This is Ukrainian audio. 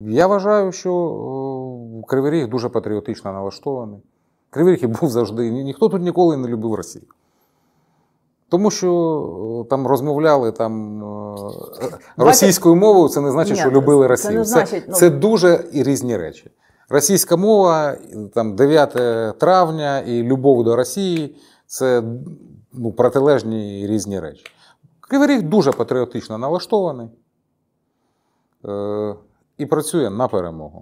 Я вважаю, що е, Кривий Ріг дуже патріотично налаштований. Кривий Ріг і був завжди. Ніхто тут ніколи не любив Росію. Тому що е, там розмовляли там е, російською мовою, це не значить, Ні, що любили Росію. Це значить, це, ну, це дуже і різні речі. Російська мова, там 9 травня і любов до Росії це ну, протилежні і різні речі. Кривий Ріг дуже патріотично налаштований і працює на перемогу.